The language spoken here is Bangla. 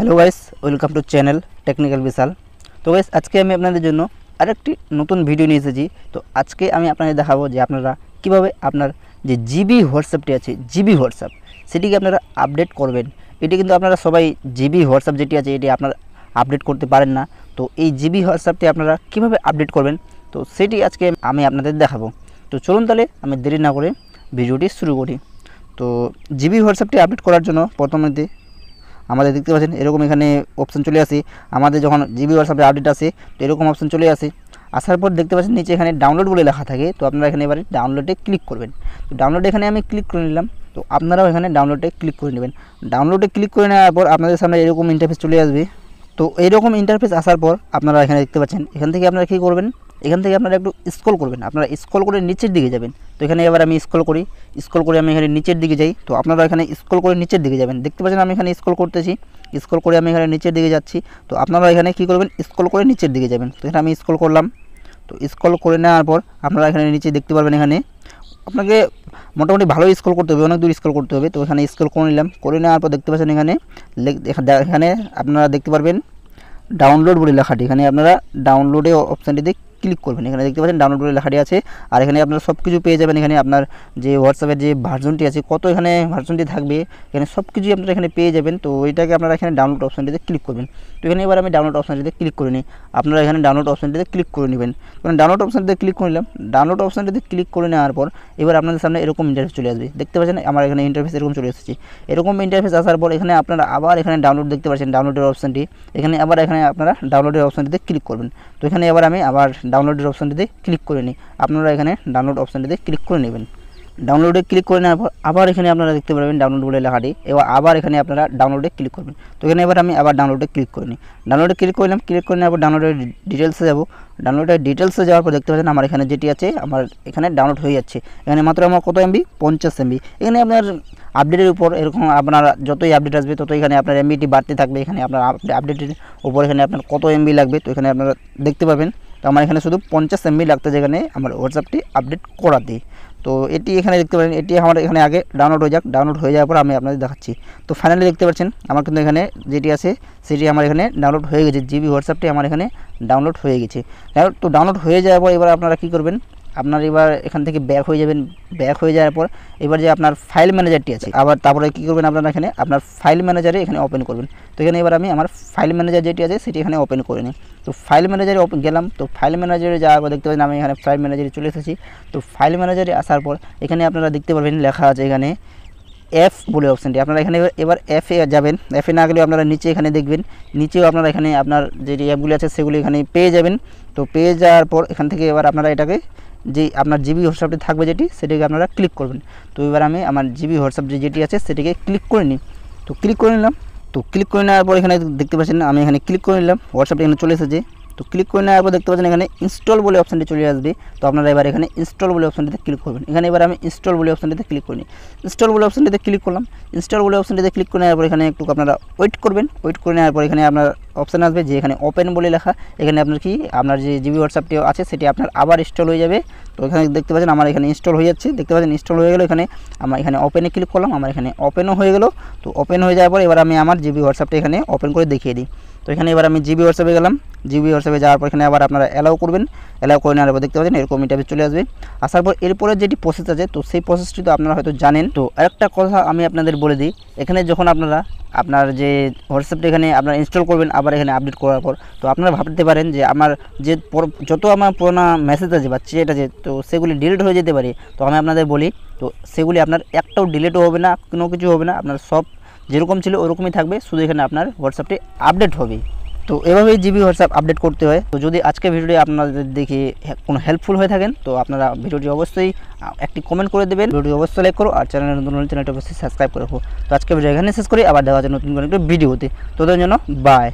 hello guys welcome to channel Technical Vishal তো গাইস আজকে আমি আপনাদের জন্য আরেকটি নতুন ভিডিও নিয়ে এসেছি তো আজকে আমি আপনাদের দেখাবো যে আপনারা কিভাবে আপনার যে জিবি হোয়াটসঅ্যাপটি আছে জিবি হোয়াটসঅ্যাপ সেটিকে আপনারা আপডেট করবেন এটি কিন্তু আপনারা সবাই জিবি হোয়াটসঅ্যাপ যেটি আছে এটি আপনারা আপডেট করতে পারেন না তো এই জিবি হোয়াটসঅ্যাপটি আপনারা কিভাবে আপডেট করবেন তো সেটি আজকে আমি আপনাদের দেখাবো তো চলুন তাহলে আমি দেরি না করে ভিডিওটি শুরু করি তো জিবি হোয়াটসঅ্যাপটি আপডেট করার জন্য প্রথমেতে আমাদের দেখতে পাচ্ছেন এরকম এখানে অপশান চলে আসে আমাদের যখন জিবি হোয়াটসঅ্যাপে আপডেট আসে তো এরকম অপশান চলে আসে আসার পর দেখতে পাচ্ছেন নিচে এখানে ডাউনলোড বলে লেখা থাকে তো আপনারা এখানে এবারে ডাউনলোডে ক্লিক করবেন তো ডাউনলোড এখানে আমি ক্লিক করে নিলাম তো আপনারাও এখানে ডাউনলোডে ক্লিক করে নেবেন ডাউনলোডে ক্লিক করে নেওয়ার পর আপনাদের সামনে এরকম ইন্টারফেস চলে আসবে তো এইরকম ইন্টারফেস আসার পর আপনারা এখানে দেখতে পাচ্ছেন এখান থেকে আপনারা কী করবেন এখান থেকে আপনারা একটু স্কল করবেন আপনারা স্কল করে নিচের দিকে যাবেন তো এখানে এবার আমি স্কল করি স্কল করে আমি এখানে নিচের দিকে যাই তো আপনারা এখানে স্কল করে নিচের দিকে যাবেন দেখতে পাচ্ছেন আমি এখানে স্কল করতেছি স্কল করে আমি এখানে নিচের দিকে যাচ্ছি তো আপনারা এখানে কি করবেন স্কল করে নিচের দিকে যাবেন তো এখানে আমি স্কল করলাম তো স্কল করে নেওয়ার পর আপনারা এখানে নিচে দেখতে পারবেন এখানে আপনাকে মোটামুটি ভালো স্কল করতে হবে অনেক দূর স্কল করতে হবে তো এখানে স্কল করে নিলাম করে নেওয়ার পর দেখতে পাচ্ছেন এখানে এখানে আপনারা দেখতে পারবেন ডাউনলোড বলে লেখাটি এখানে আপনারা ডাউনলোডে অপশানটিতে ক্লিক করবেন এখানে দেখতে পাচ্ছেন ডাউনলোড বলে লেখাটি আছে আর এখানে আপনার সব কিছু পেয়ে যাবেন এখানে আপনার যে হোয়াটসঅ্যাপের যে ভার্সনটি আছে কত এখানে ভার্সনটি থাকবে এখানে সব কিছুই আপনারা এখানে পেয়ে যাবেন তো ওইটাকে আপনারা এখানে ডাউনলোড অপশনটিতে ক্লিক করবেন তো এখানে এবার আমি ডাউনলোড অপশনটিতে ক্লিক করে নিই আপনারা এখানে ডাউনলোড অপশনটিতে ক্লিক করে নেবেন কারণ ডাউনলোড অপশানটিতে ক্লিক করে নিলাম ডাউনলোড অপশনটিতে ক্লিক করে নেওয়ার পর এবার আপনাদের সামনে এরকম ইন্টারফেস চলে আসবে দেখতে পাচ্ছেন আমার এখানে ইন্টারফেস এরকম চলে এসেছে এরকম ইন্টারফেস আসার পর এখানে আপনারা আবার এখানে ডাউনলোড দেখতে পাচ্ছেন ডাউনলোডের অপশনটি এখানে আবার এখানে আপনারা ডাউনলোডের অপশনটিতে ক্লিক করবেন তো এখানে এবার আমি আবার ডাউনলোডের অপশানটিতে ক্লিক করে নিই আপনারা এখানে ডাউনলোড অপশানটিতে ক্লিক করে নেবেন ডাউনলোডে ক্লিক করে নেওয়ার পর আবার এখানে আপনারা দেখতে পারবেন ডাউনলোড বলে লেখাটি এবার আবার এখানে আপনারা ডাউনলোডে ক্লিক করবেন তো এখানে এবার আমি আবার ডাউনলোডে ক্লিক করে নিই ডাউনলোডে ক্লিক করলাম ক্লিক করে নেওয়ার পর ডাউনলোডের ডিটেলসে যাবো ডাউনলোডের ডিটেলসে যাওয়ার পর দেখতে পাচ্ছেন আমার এখানে যেটি আছে আমার এখানে ডাউনলোড হয়ে যাচ্ছে এখানে মাত্র আমার কত এমবি পঞ্চাশ এমবি এখানে আপনার আপডেটের উপর এরকম আপনার যতই আপডেট আসবে তত এখানে আপনার এমবিটি বাড়তে থাকবে এখানে আপনার আপডেটের উপর এখানে আপনার কত এমবি লাগবে তো এখানে আপনারা দেখতে পাবেন তো আমার এখানে শুধু পঞ্চাশ এমবি লাগতে যেখানে আমার হোয়াটসঅ্যাপটি আপডেট করাতে তো এটি এখানে দেখতে পারেন এটি আমার এখানে আগে ডাউনলোড হয়ে যাক ডাউনলোড হয়ে যাওয়ার পর আমি আপনাদের দেখাচ্ছি তো ফাইনালি দেখতে পাচ্ছেন আমার কিন্তু এখানে যেটি আছে সেটি আমার এখানে ডাউনলোড হয়ে গেছে জিবি হোয়াটসঅ্যাপটি আমার এখানে ডাউনলোড হয়ে গেছে তো ডাউনলোড হয়ে যাওয়ার পর এবার আপনারা কী করবেন আপনার এবার এখান থেকে ব্যাক হয়ে যাবেন ব্যাক হয়ে যাওয়ার পর এবার যে আপনার ফাইল ম্যানেজারটি আছে আবার তারপরে কী করবেন আপনারা এখানে আপনার ফাইল ম্যানেজারে এখানে ওপেন করবেন তো এখানে এবার আমি আমার ফাইল ম্যানেজার যেটি আছে সেটি এখানে ওপেন করে নিই তো ফাইল ম্যানেজারে গেলাম তো ফাইল ম্যানেজারে যাওয়ার পর দেখতে পাচ্ছেন আমি এখানে ফাইল ম্যানেজারে চলে এসেছি তো ফাইল ম্যানেজারে আসার পর এখানে আপনারা দেখতে পারবেন লেখা আছে এখানে এফ বলে অপশানটি আপনারা এখানে এবার এফে যাবেন এফে না গেলেও আপনারা নিচে এখানে দেখবেন নিচেও আপনারা এখানে আপনার যে অ্যাপগুলি আছে সেগুলি এখানে পেয়ে যাবেন তো পেয়ে যাওয়ার পর এখান থেকে এবার আপনারা এটাকে যে আপনার জিবি হোয়াটসঅ্যাপটি থাকবে যেটি সেটিকে আপনারা ক্লিক করবেন তো এবার আমি আমার জিবি হোয়াটসঅ্যাপ যে যেটি আছে সেটিকে ক্লিক করে নিই তো ক্লিক করে নিলাম তো ক্লিক করে নেওয়ার পর এখানে দেখতে পাচ্ছেন আমি এখানে ক্লিক করে নিলাম হোয়াটসঅ্যাপটি এখানে চলে এসেছে তো ক্লিক করে নেওয়ার পর দেখতে পাচ্ছেন এখানে ইনস্টল বলে অপশানটি চলে আসবে তো আপনারা এবার এখানে ইনস্টল বলে অপশানটিতে ক্লিক করবেন এখানে এবার আমি ইনস্টল বলে অপশানটিতে ক্লিক করি ইনস্টল বলে অপশানটিতে ক্লিক করলাম ইনস্টল বলে অপশানটিতে ক্লিক করে নেওয়ার পর এখানে একটু আপনারা ওয়েট করবেন ওয়েট করে নেওয়ার পর এখানে আপনার অপশান আসবে যে এখানে ওপেন বলে লেখা এখানে আপনার কি আপনার যে জিবি হোয়াটসঅ্যাপটি আছে সেটি আপনার আবার ইনস্টল হয়ে যাবে তো এখানে দেখতে পাচ্ছেন আমার এখানে ইনস্টল হয়ে যাচ্ছে দেখতে পাচ্ছেন ইনস্টল হয়ে গেলো এখানে আমার এখানে ওপেনে ক্লিক করলাম আমার এখানে ওপেনও হয়ে গেলো তো ওপেন হয়ে যাওয়ার পর এবার আমি আমার জিবি হোয়াটসঅ্যাপটি এখানে ওপেন করে দেখিয়ে দিই তো এখানে এবার আমি জিবি হোয়াটসঅ্যাপে গেলাম জিবি হোয়াটসঅ্যাপে যাওয়ার পর এখানে আবার আপনারা অ্যালাউ করবেন অ্যালাউ করে নেওয়ার পর দেখতে পাচ্ছেন এরকম ইন্টারভিউ চলে আসবে আসার পর এরপরে যেটি প্রসেস আছে তো সেই প্রসেসটি তো আপনারা হয়তো জানেন তো আরেকটা কথা আমি আপনাদের বলে দিই এখানে যখন আপনারা আপনার যে হোয়াটসঅ্যাপটি এখানে আপনারা ইনস্টল করবেন আবার এখানে আপডেট করার পর তো আপনারা ভাবতে পারেন যে আমার যে যত আমার পুরোনো মেসেজ আছে বা চেট আছে তো সেগুলি ডিলিট হয়ে যেতে পারে তো আমি আপনাদের বলি তো সেগুলি আপনার একটাও ডিলিটও হবে না কোনো কিছু হবে না আপনার সব যেরকম ছিল ওরকমই থাকবে শুধু এখানে আপনার হোয়াটসঅ্যাপটি আপডেট হবে তো এভাবেই জিবি হোয়াটসঅ্যাপ আপডেট করতে হয় তো যদি আজকে ভিডিওটি আপনাদের দেখে কোনো হেল্পফুল হয়ে থাকেন তো আপনারা ভিডিওটি অবশ্যই একটি কমেন্ট করে দেবেন ভিডিওটি অবশ্যই লাইক করো আর চ্যানেল নতুন চ্যানেলটি অবশ্যই সাবস্ক্রাইব করে রাখো তো আজকে ভিডিও এখানে শেষ করি আবার দেখা যায় নতুন কোনো একটা ভিডিওতে তোদের জন্য বাই